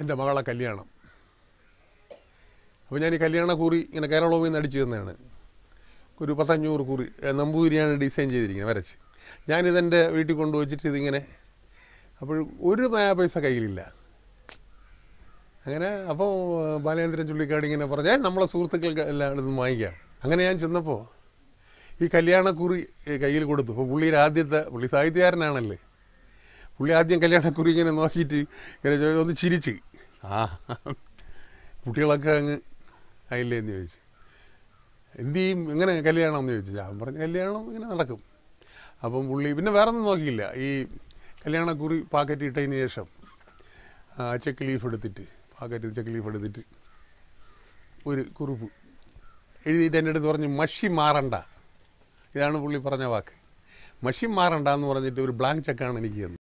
എൻ്റെ മകളെ കല്യാണം അപ്പോൾ ഞാൻ ഈ കല്യാണ കുറി ഇങ്ങനെ കേരളവും നിന്ന് അടിച്ചു തന്നെയാണ് ഒരു പത്തഞ്ഞൂറ് കുറി നമ്പൂതിരിയാണ് ഡിസൈൻ ചെയ്തിരിക്കുന്നത് വരച്ച് ഞാനിതെൻ്റെ വീട്ടിൽ കൊണ്ടുവച്ചിട്ട് ഇതിങ്ങനെ അപ്പോൾ ഒരു നയാ പൈസ കയ്യിലില്ല അങ്ങനെ അപ്പോൾ ബാലേന്ദ്രൻ ചുള്ളിക്കാട് ഇങ്ങനെ പറഞ്ഞാൽ നമ്മളെ സുഹൃത്തുക്കൾക്ക് ഇതും വാങ്ങിക്കാം അങ്ങനെ ഞാൻ ചെന്നപ്പോൾ ഈ കല്യാണക്കുറി കയ്യിൽ കൊടുത്തു അപ്പോൾ പുള്ളിയുടെ ആദ്യത്തെ പുള്ളി സാഹിത്യകാരനാണല്ലേ പുള്ളി ആദ്യം കല്യാണക്കുറി ഇങ്ങനെ നോക്കിയിട്ട് ഇങ്ങനെ ഒന്ന് ചിരിച്ച് ആ കുട്ടികളൊക്കെ അങ്ങ് അതില്ലേ എന്ന് ചോദിച്ചു എന്ത് ചെയ്യും എങ്ങനെ കല്യാണം എന്ന് ചോദിച്ചു ഞാൻ പറഞ്ഞു കല്യാണം ഇങ്ങനെ നടക്കും അപ്പം പുള്ളി പിന്നെ വേറെ ഒന്നും നോക്കിയില്ല ഈ കല്യാണക്കുറി പാക്കറ്റ് ഇട്ടതിന് ശേഷം ചെക്ക് ലീഫ് എടുത്തിട്ട് പാക്കറ്റ് ചെക്ക് ലീഫ് എടുത്തിട്ട് ഒരു കുറിപ്പ് എഴുതിയിട്ട് എൻ്റെ അടുത്ത് പറഞ്ഞു മഷി മാറണ്ട ഇതാണ് പുള്ളി പറഞ്ഞ വാക്ക് മഷി മാറണ്ട എന്ന് പറഞ്ഞിട്ട് ഒരു ബ്ലാങ്ക് ചെക്കാണ് എനിക്ക് തന്നത്